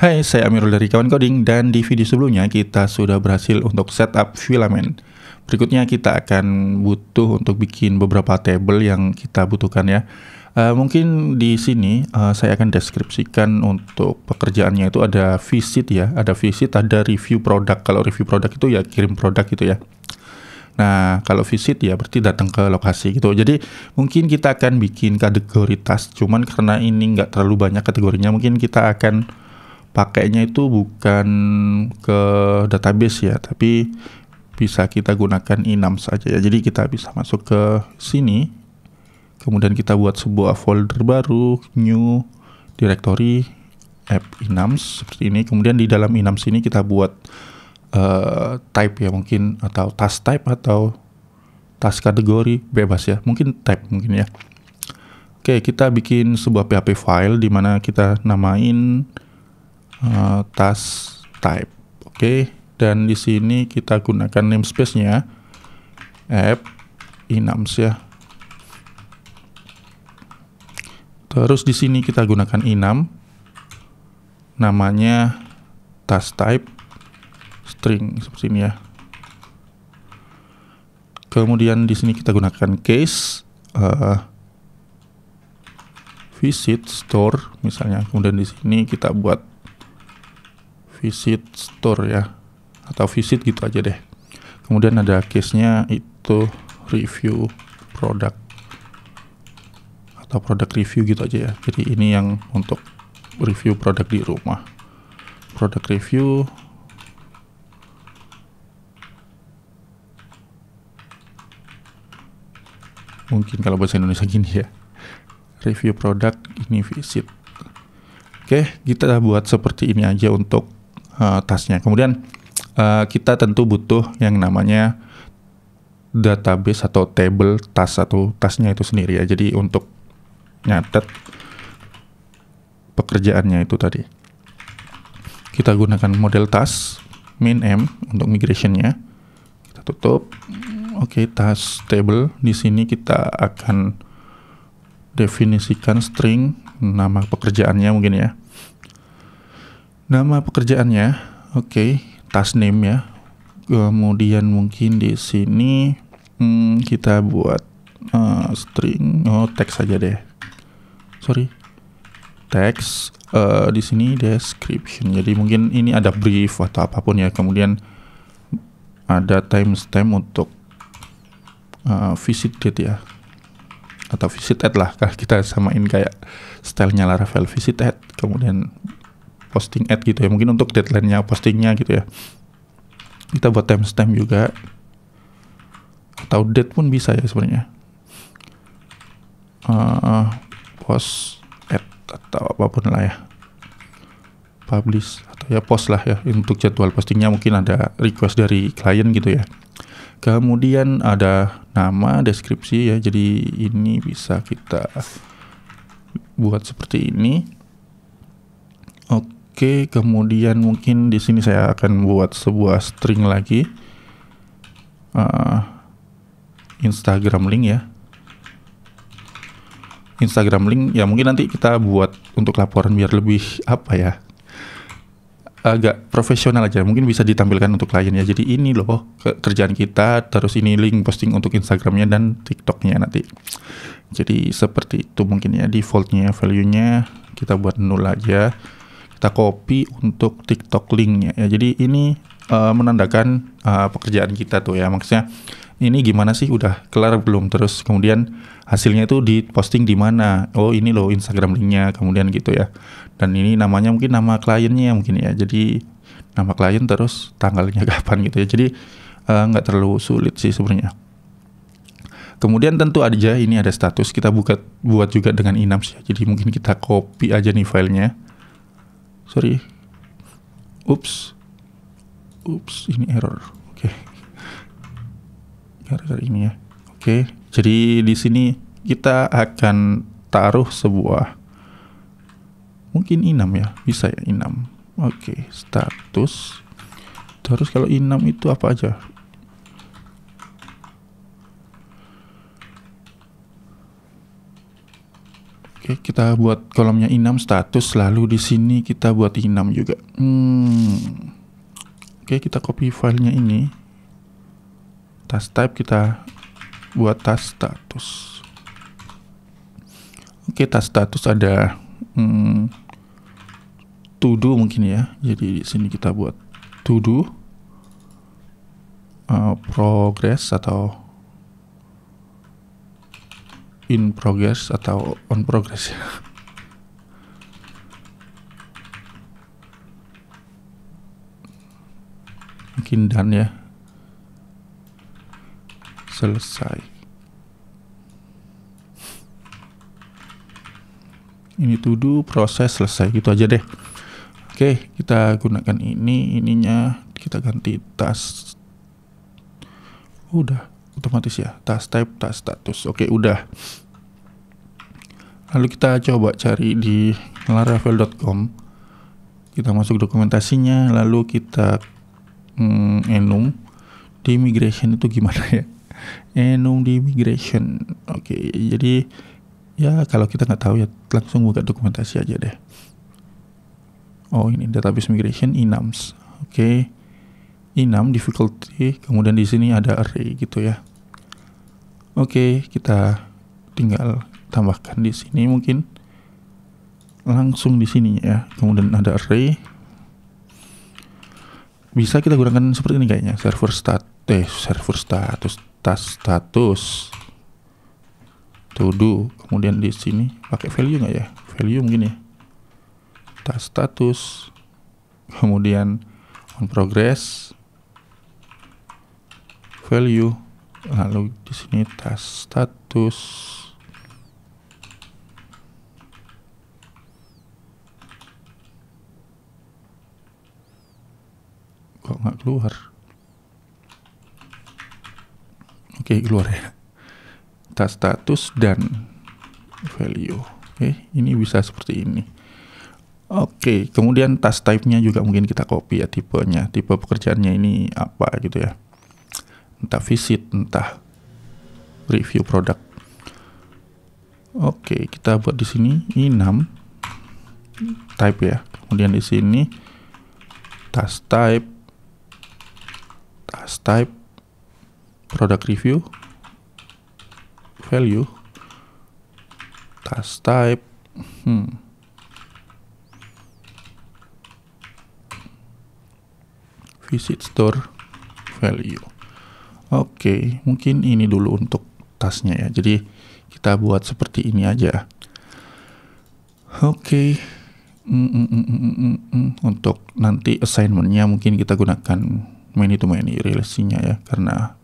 Hai, saya Amirul dari Kawan Coding dan di video sebelumnya kita sudah berhasil untuk setup filament. Berikutnya kita akan butuh untuk bikin beberapa table yang kita butuhkan ya. Uh, mungkin di sini uh, saya akan deskripsikan untuk pekerjaannya itu ada visit ya, ada visit, ada review produk. Kalau review produk itu ya kirim produk gitu ya. Nah, kalau visit ya berarti datang ke lokasi gitu. Jadi mungkin kita akan bikin kategoritas, cuman karena ini nggak terlalu banyak kategorinya, mungkin kita akan pakainya itu bukan ke database ya, tapi bisa kita gunakan enum saja ya. Jadi kita bisa masuk ke sini, kemudian kita buat sebuah folder baru, new directory app enums seperti ini. Kemudian di dalam enums ini kita buat uh, type ya mungkin atau task type atau task kategori bebas ya. Mungkin type mungkin ya. Oke, kita bikin sebuah PHP file di mana kita namain Eh, task type. Oke, okay. dan di sini kita gunakan namespace-nya app inams ya. Terus di sini kita gunakan inam namanya task type string seperti ini ya. Kemudian di sini kita gunakan case uh, visit store misalnya. Kemudian di sini kita buat visit store ya atau visit gitu aja deh kemudian ada case-nya itu review produk atau produk review gitu aja ya jadi ini yang untuk review produk di rumah produk review mungkin kalau bahasa Indonesia gini ya review produk ini visit oke kita buat seperti ini aja untuk uh, tasnya. Kemudian uh, kita tentu butuh yang namanya database atau table tas atau tasnya itu sendiri ya. Jadi untuk nyatet pekerjaannya itu tadi. Kita gunakan model tas min m untuk migrationnya. Kita tutup. Oke, okay, tas table di sini kita akan definisikan string nama pekerjaannya mungkin ya. Nama pekerjaannya, oke, okay, task name ya. Kemudian mungkin di sini hmm, kita buat uh, string, oh text aja deh. Sorry, text, Uh, eh, di sini description. Jadi mungkin ini ada brief atau apapun ya. Kemudian ada timestamp untuk uh, visit date ya atau visit at lah kita samain kayak stylenya Laravel visit at kemudian posting ad gitu ya mungkin untuk deadline-nya postingnya gitu ya kita buat timestamp juga atau date pun bisa ya sebenarnya uh, post ad atau apapun lah ya publish atau ya post lah ya untuk jadwal postingnya mungkin ada request dari klien gitu ya kemudian ada nama deskripsi ya jadi ini bisa kita buat seperti ini Oke, kemudian mungkin di sini saya akan buat sebuah string lagi. Uh, Instagram link ya. Instagram link ya mungkin nanti kita buat untuk laporan biar lebih apa ya agak profesional aja mungkin bisa ditampilkan untuk klien ya jadi ini loh kerjaan kita terus ini link posting untuk Instagramnya dan TikToknya nanti jadi seperti itu mungkin ya defaultnya value nya kita buat nol aja kita copy untuk TikTok linknya ya jadi ini uh, menandakan uh, pekerjaan kita tuh ya maksudnya ini gimana sih udah kelar belum terus kemudian hasilnya itu diposting di mana oh ini loh Instagram linknya kemudian gitu ya dan ini namanya mungkin nama kliennya ya mungkin ya jadi nama klien terus tanggalnya kapan gitu ya jadi eh, nggak uh, terlalu sulit sih sebenarnya kemudian tentu aja ini ada status kita buka buat juga dengan inaps ya jadi mungkin kita copy aja nih filenya sorry ups ups ini error oke okay. error ini ya oke okay. jadi di sini kita akan taruh sebuah mungkin inam ya bisa ya inam oke okay. status terus kalau inam itu apa aja Oke, kita buat kolomnya inam status, lalu di sini kita buat inam juga. Hmm. Oke, kita copy filenya ini. Tas type kita buat tas status. Oke, tas status ada hmm, to mungkin ya. Jadi di sini kita buat tuduh eh, progress atau in progress atau on progress ya. Mungkin dan ya. Selesai. Ini to proses selesai gitu aja deh. Oke, kita gunakan ini, ininya kita ganti tas. Udah otomatis ya tas type tas status oke udah lalu kita coba cari di laravel.com kita masuk dokumentasinya lalu kita hmm, enum di migration itu gimana ya enum di migration oke jadi ya kalau kita nggak tahu ya langsung buka dokumentasi aja deh oh ini database migration enums oke okay. enum difficulty kemudian di sini ada array gitu ya Oke, kita tinggal tambahkan di sini mungkin langsung di sini ya. Kemudian ada array. Bisa kita gunakan seperti ini kayaknya. Server stat eh server status tas status todo Kemudian di sini pakai value nggak ya? Value mungkin ya. Tas status. Kemudian on progress value lalu di sini tas status kok nggak keluar oke keluar ya tas status dan value oke ini bisa seperti ini Oke, kemudian tas type-nya juga mungkin kita copy ya tipenya. Tipe pekerjaannya ini apa gitu ya entah visit, entah review produk. Oke, kita buat di sini inam type ya. Kemudian di sini task type task type product review value task type hmm. visit store value Oke, mungkin ini dulu untuk tasnya ya. Jadi kita buat seperti ini aja. Oke, mm, mm, mm, untuk nanti assignmentnya mungkin kita gunakan many to many relasinya ya, karena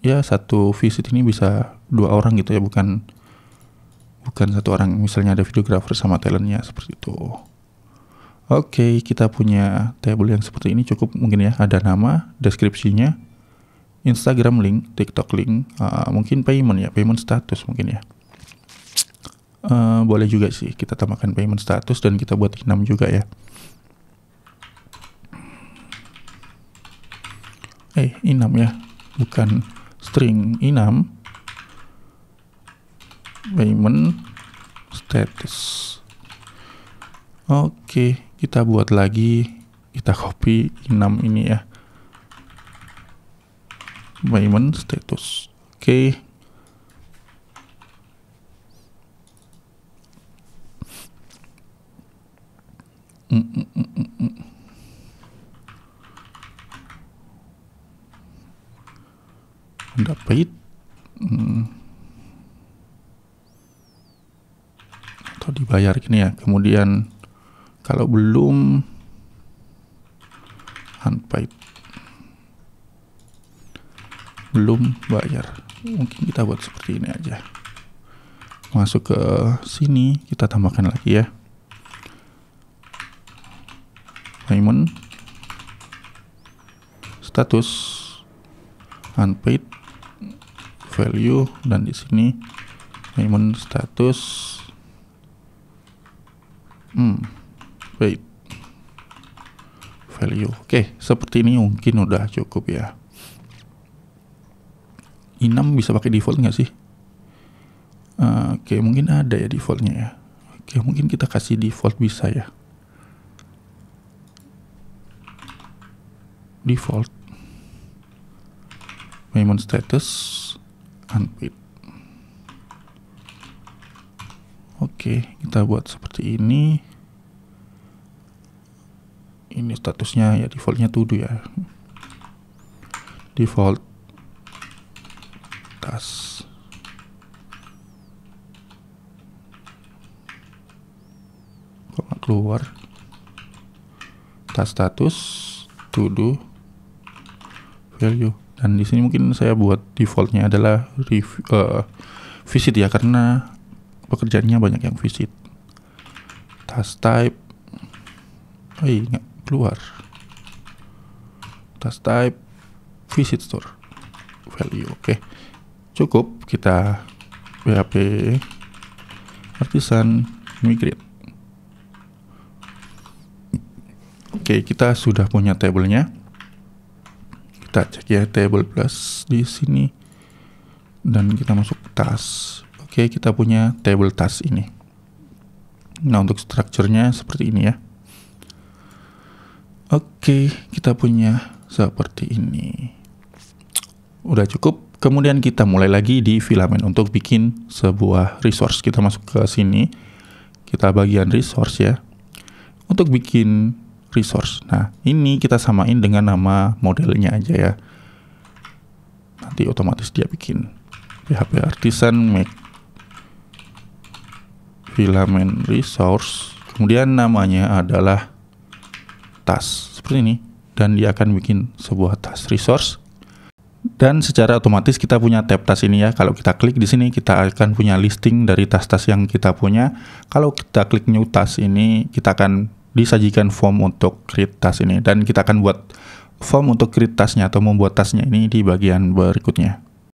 ya satu visit ini bisa dua orang gitu ya, bukan bukan satu orang. Misalnya ada videographer sama talentnya seperti itu. Oke, kita punya table yang seperti ini cukup mungkin ya. Ada nama, deskripsinya, Instagram link, TikTok link, uh, mungkin payment ya, payment status mungkin ya. Uh, boleh juga sih kita tambahkan payment status dan kita buat enam juga ya. Eh, inam ya, bukan string inam. Payment status. Oke, okay, kita buat lagi, kita copy inam ini ya payment status oke okay. mm -mm -mm mm, pahit mm. hmm. atau dibayar gini ya kemudian kalau belum unpaid belum bayar mungkin kita buat seperti ini aja masuk ke sini kita tambahkan lagi ya payment status unpaid value dan di sini payment status hmm, paid value oke seperti ini mungkin udah cukup ya i6 bisa pakai default nggak sih? Uh, Oke, okay, mungkin ada ya defaultnya ya. Oke, okay, mungkin kita kasih default bisa ya. Default. Payment status unpaid. Oke, okay, kita buat seperti ini. Ini statusnya ya defaultnya to do ya. Default Mars. Kok nggak keluar? Tas status, to value. Dan di sini mungkin saya buat defaultnya adalah review, uh, visit ya karena pekerjaannya banyak yang visit. Tas type, oh iya nggak keluar. Tas type, visit store value oke okay cukup kita PHP artisan migrate Oke, kita sudah punya tablenya. Kita cek ya table plus di sini. Dan kita masuk tas. Oke, kita punya table tas ini. Nah, untuk strukturnya seperti ini ya. Oke, kita punya seperti ini. Udah cukup. Kemudian kita mulai lagi di filament untuk bikin sebuah resource. Kita masuk ke sini, kita bagian resource ya. Untuk bikin resource. Nah, ini kita samain dengan nama modelnya aja ya. Nanti otomatis dia bikin PHP artisan make filament resource. Kemudian namanya adalah tas seperti ini dan dia akan bikin sebuah tas resource dan secara otomatis kita punya tab tas ini ya. Kalau kita klik di sini kita akan punya listing dari tas-tas yang kita punya. Kalau kita klik new tas ini kita akan disajikan form untuk create tas ini dan kita akan buat form untuk create tasnya atau membuat tasnya ini di bagian berikutnya.